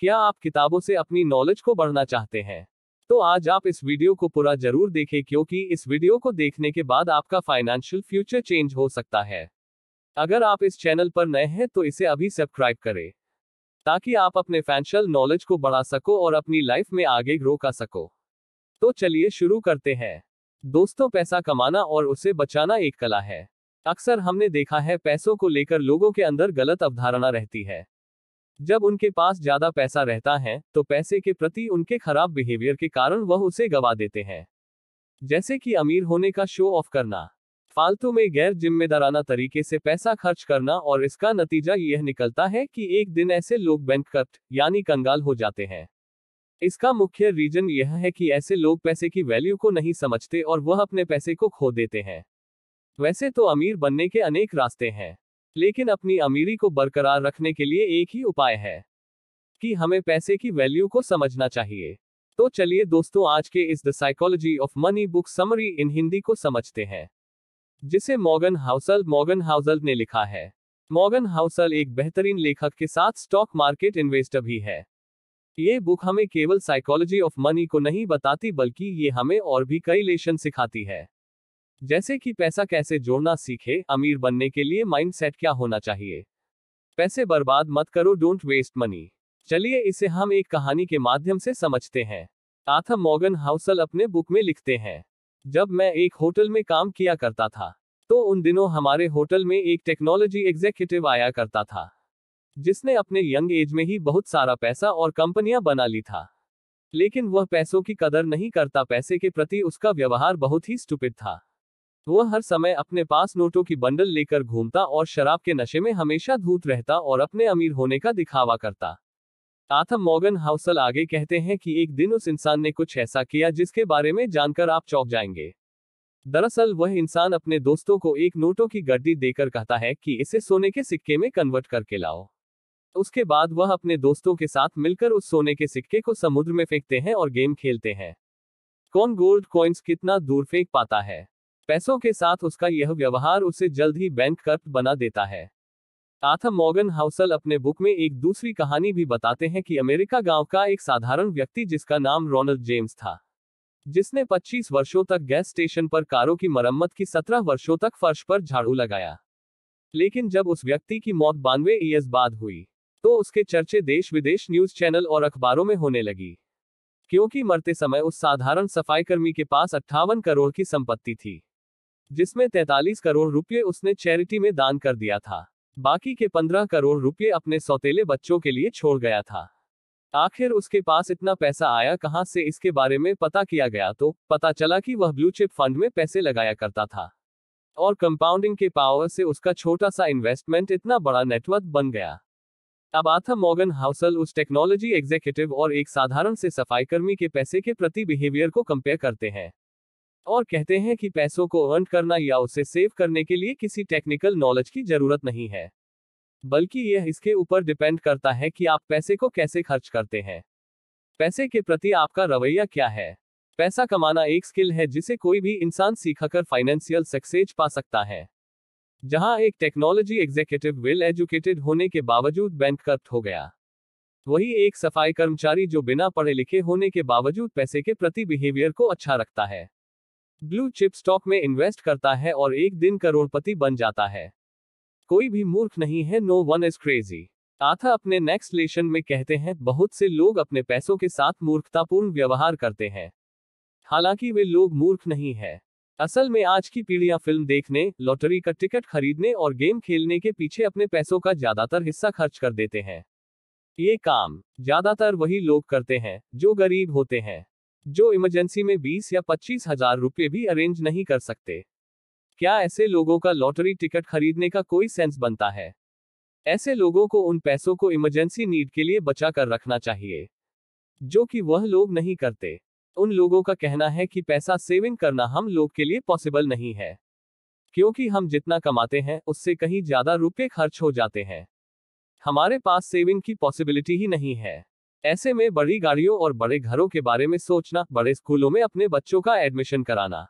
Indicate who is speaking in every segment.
Speaker 1: क्या आप किताबों से अपनी नॉलेज को बढ़ना चाहते हैं तो आज आप इस वीडियो को पूरा जरूर देखें क्योंकि इस वीडियो को देखने के बाद आपका फाइनेंशियल फ्यूचर चेंज हो सकता है अगर आप इस चैनल पर नए हैं तो इसे अभी सब्सक्राइब करें ताकि आप अपने फाइनेंशियल नॉलेज को बढ़ा सको और अपनी लाइफ में आगे ग्रो कर सको तो चलिए शुरू करते हैं दोस्तों पैसा कमाना और उसे बचाना एक कला है अक्सर हमने देखा है पैसों को लेकर लोगों के अंदर गलत अवधारणा रहती है जब उनके पास ज्यादा पैसा रहता है तो पैसे के प्रति उनके खराब बिहेवियर के कारण वह उसे गवा देते हैं जैसे कि अमीर होने का शो ऑफ करना फालतू में गैर जिम्मेदाराना तरीके से पैसा खर्च करना और इसका नतीजा यह निकलता है कि एक दिन ऐसे लोग बैंककट यानी कंगाल हो जाते हैं इसका मुख्य रीजन यह है कि ऐसे लोग पैसे की वैल्यू को नहीं समझते और वह अपने पैसे को खो देते हैं वैसे तो अमीर बनने के अनेक रास्ते हैं लेकिन अपनी अमीरी को बरकरार रखने के लिए एक ही उपाय है कि हमें पैसे की वैल्यू को समझना चाहिए तो चलिए दोस्तों आज के इस the psychology of money book summary in Hindi को समझते हैं जिसे मॉगन हाउसल मॉगन हाउसल ने लिखा है मॉगन हाउसल एक बेहतरीन लेखक के साथ स्टॉक मार्केट इन्वेस्टर भी है ये बुक हमें केवल साइकोलॉजी ऑफ मनी को नहीं बताती बल्कि ये हमें और भी कई लेशन सिखाती है जैसे कि पैसा कैसे जोड़ना सीखे अमीर बनने के लिए माइंडसेट क्या होना चाहिए पैसे बर्बाद मत करो डोंट वेस्ट मनी चलिए इसे हम एक कहानी के माध्यम से समझते हैं आथा मॉगन हाउसल अपने बुक में लिखते हैं जब मैं एक होटल में काम किया करता था तो उन दिनों हमारे होटल में एक टेक्नोलॉजी एग्जीक्यूटिव आया करता था जिसने अपने यंग एज में ही बहुत सारा पैसा और कंपनियां बना ली था लेकिन वह पैसों की कदर नहीं करता पैसे के प्रति उसका व्यवहार बहुत ही स्टुपिड था तो वह हर समय अपने पास नोटों की बंडल लेकर घूमता और शराब के नशे में हमेशा धूत रहता और अपने अमीर होने का दिखावा करता आथम मॉगन हाउसल आगे कहते हैं कि एक दिन उस इंसान ने कुछ ऐसा किया जिसके बारे में जानकर आप चौंक जाएंगे दरअसल वह इंसान अपने दोस्तों को एक नोटों की गड्डी देकर कहता है कि इसे सोने के सिक्के में कन्वर्ट करके लाओ उसके बाद वह अपने दोस्तों के साथ मिलकर उस सोने के सिक्के को समुद्र में फेंकते हैं और गेम खेलते हैं कौन गोल्ड कॉइन्स कितना दूर फेंक पाता है पैसों के साथ उसका यह व्यवहार उसे जल्द ही बैंक कर्प बना देता है आथम मॉगन हाउसल अपने बुक में एक दूसरी कहानी भी बताते हैं कि अमेरिका गांव का एक साधारण व्यक्ति जिसका नाम रोनल्ड जेम्स था जिसने 25 वर्षों तक गैस स्टेशन पर कारों की मरम्मत की 17 वर्षों तक फर्श पर झाड़ू लगाया लेकिन जब उस व्यक्ति की मौत बानवे ईयर्स बाद हुई तो उसके चर्चे देश विदेश न्यूज चैनल और अखबारों में होने लगी क्योंकि मरते समय उस साधारण सफाईकर्मी के पास अट्ठावन करोड़ की संपत्ति थी जिसमें 43 करोड़ रुपए उसने चैरिटी में दान कर दिया था बाकी के 15 करोड़ रुपए अपने सौतेले बच्चों के लिए छोड़ गया था आखिर उसके पास इतना पैसा आया कहां से इसके बारे में पता किया गया तो पता चला कि वह ब्लू चिप फंड में पैसे लगाया करता था और कंपाउंडिंग के पावर से उसका छोटा सा इन्वेस्टमेंट इतना बड़ा नेटवर्क बन गया अब आथा मॉगन हाउसल उस टेक्नोलॉजी एग्जीक्यूटिव और एक साधारण से सफाई कर्मी के पैसे के प्रति बिहेवियर को कंपेयर करते हैं और कहते हैं कि पैसों को अर्न करना या उसे सेव करने के लिए किसी टेक्निकल नॉलेज की जरूरत नहीं है बल्कि यह इसके ऊपर डिपेंड करता है कि आप पैसे को कैसे खर्च करते हैं पैसे के प्रति आपका रवैया क्या है पैसा कमाना एक स्किल है जिसे कोई भी इंसान सीखकर फाइनेंशियल सक्सेस पा सकता है जहां एक टेक्नोलॉजी एग्जीक्यूटिव वेल एजुकेटेड होने के बावजूद बैंक करप्ट हो गया वही एक सफाई कर्मचारी जो बिना पढ़े लिखे होने के बावजूद पैसे के प्रति बिहेवियर को अच्छा रखता है ब्लू चिप स्टॉक में इन्वेस्ट करता है और एक दिन करोड़पति बन जाता है कोई भी मूर्ख नहीं है नो वन इज क्रेजी आथा अपने नेक्स्ट लेशन में कहते हैं बहुत से लोग अपने पैसों के साथ मूर्खतापूर्ण व्यवहार करते हैं हालांकि वे लोग मूर्ख नहीं है असल में आज की पीढ़ियां फिल्म देखने लॉटरी का टिकट खरीदने और गेम खेलने के पीछे अपने पैसों का ज्यादातर हिस्सा खर्च कर देते हैं ये काम ज्यादातर वही लोग करते हैं जो गरीब होते हैं जो इमरजेंसी में बीस या पच्चीस हजार रुपये भी अरेंज नहीं कर सकते क्या ऐसे लोगों का लॉटरी टिकट खरीदने का कोई सेंस बनता है ऐसे लोगों को उन पैसों को इमरजेंसी नीड के लिए बचा कर रखना चाहिए जो कि वह लोग नहीं करते उन लोगों का कहना है कि पैसा सेविंग करना हम लोग के लिए पॉसिबल नहीं है क्योंकि हम जितना कमाते हैं उससे कहीं ज्यादा रुपये खर्च हो जाते हैं हमारे पास सेविंग की पॉसिबिलिटी ही नहीं है ऐसे में बड़ी गाड़ियों और बड़े घरों के बारे में सोचना बड़े स्कूलों में अपने बच्चों का एडमिशन कराना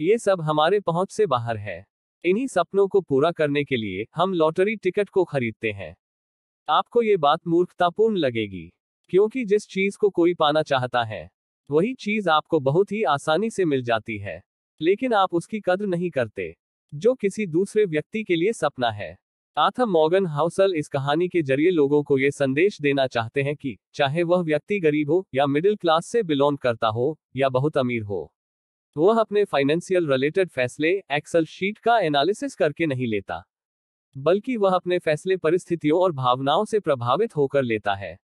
Speaker 1: ये सब हमारे पहुंच से बाहर है इन्हीं सपनों को पूरा करने के लिए हम लॉटरी टिकट को खरीदते हैं आपको ये बात मूर्खतापूर्ण लगेगी क्योंकि जिस चीज को कोई पाना चाहता है वही चीज आपको बहुत ही आसानी से मिल जाती है लेकिन आप उसकी कद्र नहीं करते जो किसी दूसरे व्यक्ति के लिए सपना है आथा मॉर्गन हाउसल इस कहानी के जरिए लोगों को ये संदेश देना चाहते हैं कि चाहे वह व्यक्ति गरीब हो या मिडिल क्लास से बिलोंग करता हो या बहुत अमीर हो वह अपने फाइनेंशियल रिलेटेड फैसले एक्सल शीट का एनालिसिस करके नहीं लेता बल्कि वह अपने फैसले परिस्थितियों और भावनाओं से प्रभावित होकर लेता है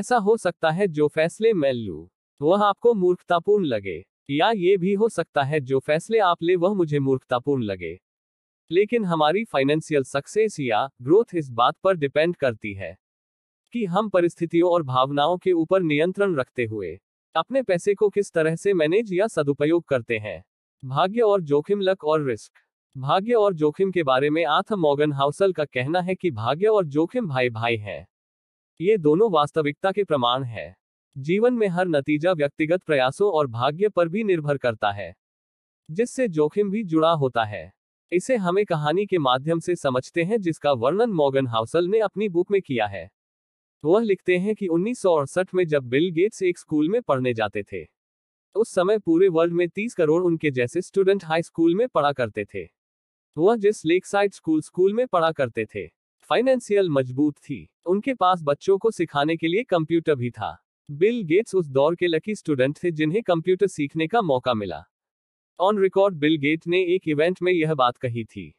Speaker 1: ऐसा हो सकता है जो फैसले मैं लू वह आपको मूर्खतापूर्ण लगे या ये भी हो सकता है जो फैसले आप ले वह मुझे मूर्खतापूर्ण लगे लेकिन हमारी फाइनेंशियल सक्सेस या ग्रोथ इस बात पर डिपेंड करती है कि हम परिस्थितियों और भावनाओं के ऊपर नियंत्रण रखते हुए अपने पैसे को किस तरह से मैनेज या सदुपयोग करते हैं भाग्य और जोखिम लक और रिस्क भाग्य और जोखिम के बारे में आथ मॉगन हाउसल का कहना है कि भाग्य और जोखिम भाई भाई हैं ये दोनों वास्तविकता के प्रमाण है जीवन में हर नतीजा व्यक्तिगत प्रयासों और भाग्य पर भी निर्भर करता है जिससे जोखिम भी जुड़ा होता है इसे हमें कहानी के माध्यम से समझते हैं जिसका वर्णन मॉगन हाउसल ने अपनी बुक में किया है वह लिखते हैं कि उन्नीस में जब बिल गेट्स एक स्कूल में पढ़ने जाते थे उस समय पूरे वर्ल्ड में 30 करोड़ उनके जैसे स्टूडेंट हाई स्कूल में पढ़ा करते थे वह जिस लेक साइड स्कूल स्कूल में पढ़ा करते थे फाइनेंशियल मजबूत थी उनके पास बच्चों को सिखाने के लिए कंप्यूटर भी था बिल गेट्स उस दौर के लकी स्टूडेंट थे जिन्हें कंप्यूटर सीखने का मौका मिला ऑन रिकॉर्ड बिल गेट ने एक इवेंट में यह बात कही थी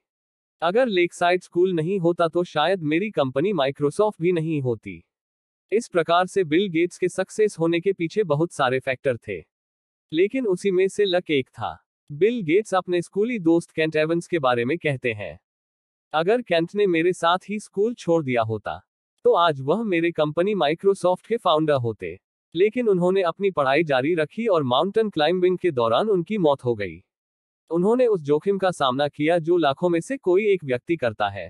Speaker 1: अगर लेक साइड स्कूल नहीं होता तो शायद मेरी कंपनी माइक्रोसॉफ्ट भी नहीं होती इस प्रकार से बिल गेट्स के सक्सेस होने के पीछे बहुत सारे फैक्टर थे लेकिन उसी में से लक एक था बिल गेट्स अपने स्कूली दोस्त कैंट एवंस के बारे में कहते हैं अगर कैंट ने मेरे साथ ही स्कूल छोड़ दिया होता तो आज वह मेरे कंपनी माइक्रोसॉफ्ट के फाउंडर होते लेकिन उन्होंने अपनी पढ़ाई जारी रखी और माउंटेन क्लाइंबिंग के दौरान उनकी मौत हो गई उन्होंने उस जोखिम का सामना किया जो लाखों में से कोई एक व्यक्ति करता है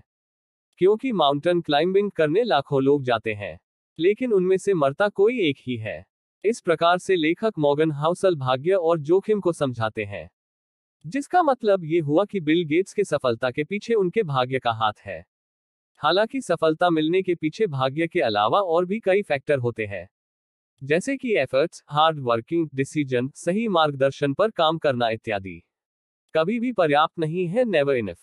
Speaker 1: क्योंकि माउंटेन क्लाइंबिंग करने लाखों लोग जाते हैं लेकिन उनमें से मरता कोई एक ही है इस प्रकार से लेखक मॉगन हाउसल भाग्य और जोखिम को समझाते हैं जिसका मतलब ये हुआ कि बिल गेट्स के सफलता के पीछे उनके भाग्य का हाथ है हालांकि सफलता मिलने के पीछे भाग्य के अलावा और भी कई फैक्टर होते हैं जैसे कि एफर्ट्स हार्ड वर्किंग डिसीजन सही मार्गदर्शन पर काम करना इत्यादि कभी भी पर्याप्त नहीं है never enough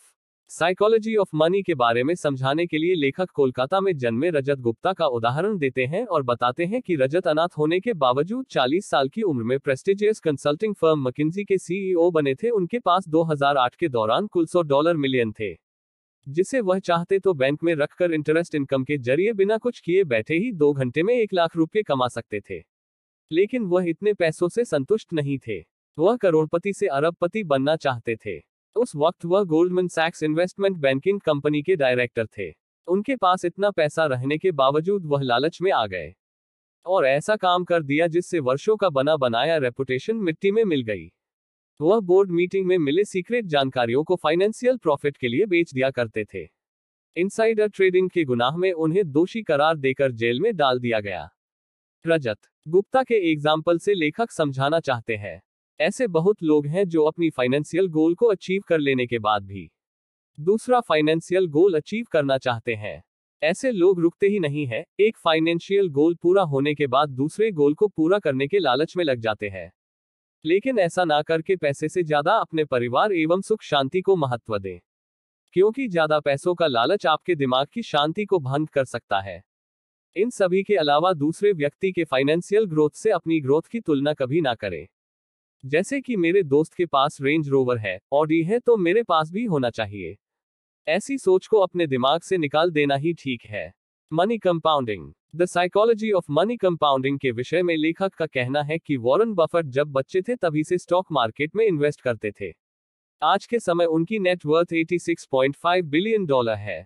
Speaker 1: psychology of money के बारे में समझाने के लिए लेखक कोलकाता में जन्मे रजत गुप्ता का उदाहरण देते हैं और बताते हैं कि रजत अनाथ होने के बावजूद 40 साल की उम्र में प्रेस्टिजियस कंसल्टिंग फर्म मकिंजी के सीईओ e बने थे उनके पास 2008 के दौरान कुल सौ डॉलर मिलियन थे जिसे वह चाहते तो बैंक में रखकर इंटरेस्ट इनकम के जरिए बिना कुछ किए बैठे ही दो घंटे में एक लाख रुपये कमा सकते थे लेकिन वह इतने पैसों से संतुष्ट नहीं थे वह करोड़पति से अरबपति बनना चाहते थे उस वक्त वह गोल्डमैन सैक्स इन्वेस्टमेंट बैंकिंग कंपनी के डायरेक्टर थे उनके पास इतना पैसा रहने के बावजूद वह लालच में आ गए और ऐसा काम कर दिया जिससे वर्षों का बना बनाया रेपुटेशन मिट्टी में मिल गई वह बोर्ड मीटिंग में मिले सीक्रेट जानकारियों को फाइनेंशियल प्रॉफिट के लिए बेच दिया करते थे इनसाइडर ट्रेडिंग के गुनाह में उन्हें दोषी करार देकर जेल में डाल दिया गया रजत गुप्ता के एग्जाम्पल से लेखक समझाना चाहते हैं ऐसे बहुत लोग हैं जो अपनी फाइनेंशियल गोल को अचीव कर लेने के बाद भी दूसरा फाइनेंशियल गोल अचीव करना चाहते हैं ऐसे लोग रुकते ही नहीं है एक फाइनेंशियल गोल पूरा होने के बाद दूसरे गोल को पूरा करने के लालच में लग जाते हैं लेकिन ऐसा ना करके पैसे से ज्यादा अपने परिवार एवं सुख शांति को महत्व दें क्योंकि ज्यादा पैसों का लालच आपके दिमाग की शांति को भंग कर सकता है इन सभी के अलावा दूसरे व्यक्ति के फाइनेंशियल ग्रोथ से अपनी ग्रोथ की तुलना कभी ना करें जैसे कि मेरे दोस्त के पास रेंज रोवर है और ये है तो मेरे पास भी होना चाहिए ऐसी सोच को अपने दिमाग से निकाल देना ही ठीक है money compounding the psychology of money compounding के विषय में लेखक का कहना है कि वॉरेन बफेट जब बच्चे थे तभी से स्टॉक मार्केट में इन्वेस्ट करते थे आज के समय उनकी नेटवर्थ 86.5 बिलियन डॉलर है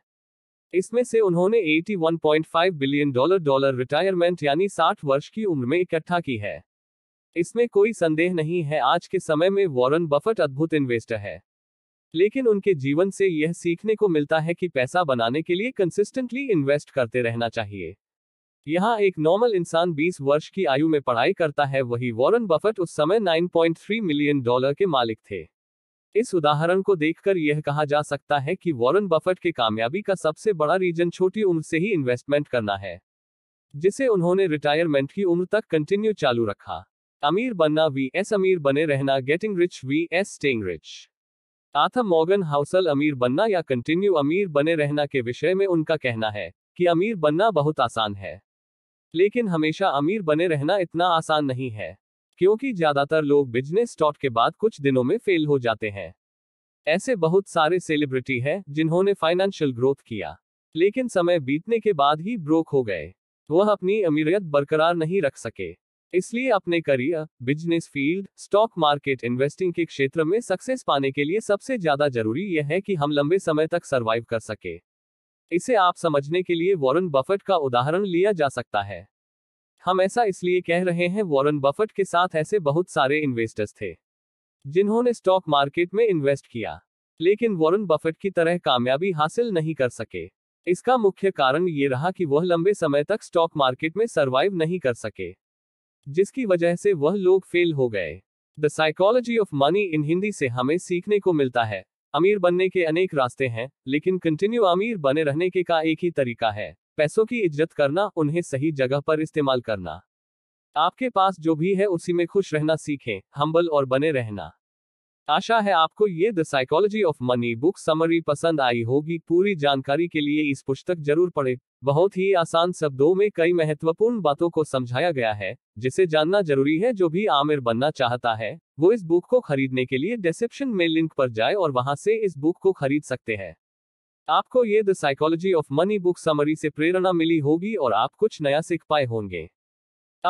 Speaker 1: इसमें से उन्होंने 81.5 बिलियन डॉलर डॉलर रिटायरमेंट यानी 60 वर्ष की उम्र में इकट्ठा की है इसमें कोई संदेह नहीं है आज के समय में वॉरेन बफेट अद्भुत इन्वेस्टर है लेकिन उनके जीवन से यह सीखने को मिलता है कि पैसा बनाने के लिए कंसिस्टेंटली इन्वेस्ट करते रहना चाहिए यहाँ एक नॉर्मल इंसान 20 वर्ष की आयु में पढ़ाई करता है वही वॉरेन बफेट उस समय 9.3 मिलियन डॉलर के मालिक थे इस उदाहरण को देखकर यह कहा जा सकता है कि वॉरेन बफेट के कामयाबी का सबसे बड़ा रीजन छोटी उम्र से ही इन्वेस्टमेंट करना है जिसे उन्होंने रिटायरमेंट की उम्र तक कंटिन्यू चालू रखा अमीर बनना वी एस अमीर बने रहना getting rich V S staying rich आथा मॉर्गन हाउसल अमीर बनना या कंटिन्यू अमीर बने रहना के विषय में उनका कहना है कि अमीर बनना बहुत आसान है लेकिन हमेशा अमीर बने रहना इतना आसान नहीं है क्योंकि ज्यादातर लोग बिजनेस स्टॉट के बाद कुछ दिनों में फेल हो जाते हैं ऐसे बहुत सारे सेलिब्रिटी हैं जिन्होंने फाइनेंशियल ग्रोथ किया लेकिन समय बीतने के बाद ही ब्रोक हो गए वह अपनी अमीरियत बरकरार नहीं रख सके इसलिए अपने career business field stock market investing के क्षेत्र में सक्सेस पाने के लिए सबसे ज्यादा जरूरी यह है कि हम लंबे समय तक सर्वाइव कर सके इसे आप समझने के लिए वॉरेन बफेट का उदाहरण लिया जा सकता है हम ऐसा इसलिए कह रहे हैं वॉरेन बफेट के साथ ऐसे बहुत सारे इन्वेस्टर्स थे जिन्होंने स्टॉक मार्केट में इन्वेस्ट किया लेकिन वॉरेन बफेट की तरह कामयाबी हासिल नहीं कर सके इसका मुख्य कारण ये रहा कि वह लंबे समय तक स्टॉक मार्केट में सर्वाइव नहीं कर सके जिसकी वजह से वह लोग फेल हो गए the psychology of money in Hindi से हमें सीखने को मिलता है अमीर बनने के अनेक रास्ते हैं लेकिन कंटिन्यू अमीर बने रहने के का एक ही तरीका है पैसों की इज्जत करना उन्हें सही जगह पर इस्तेमाल करना आपके पास जो भी है उसी में खुश रहना सीखें हम्बल और बने रहना आशा है आपको ये the psychology of money book summary पसंद आई होगी पूरी जानकारी के लिए इस पुस्तक जरूर पढ़े बहुत ही आसान शब्दों में कई महत्वपूर्ण बातों को समझाया गया है जिसे जानना जरूरी है जो भी आमिर बनना चाहता है वो इस बुक को खरीदने के लिए डिस्क्रिप्शन में लिंक पर जाए और वहां से इस बुक को खरीद सकते हैं आपको ये the psychology of money book summary से प्रेरणा मिली होगी और आप कुछ नया सीख पाए होंगे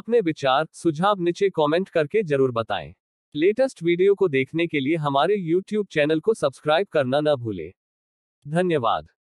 Speaker 1: अपने विचार सुझाव नीचे कमेंट करके जरूर बताएं लेटेस्ट वीडियो को देखने के लिए हमारे यूट्यूब चैनल को सब्सक्राइब करना न भूलें धन्यवाद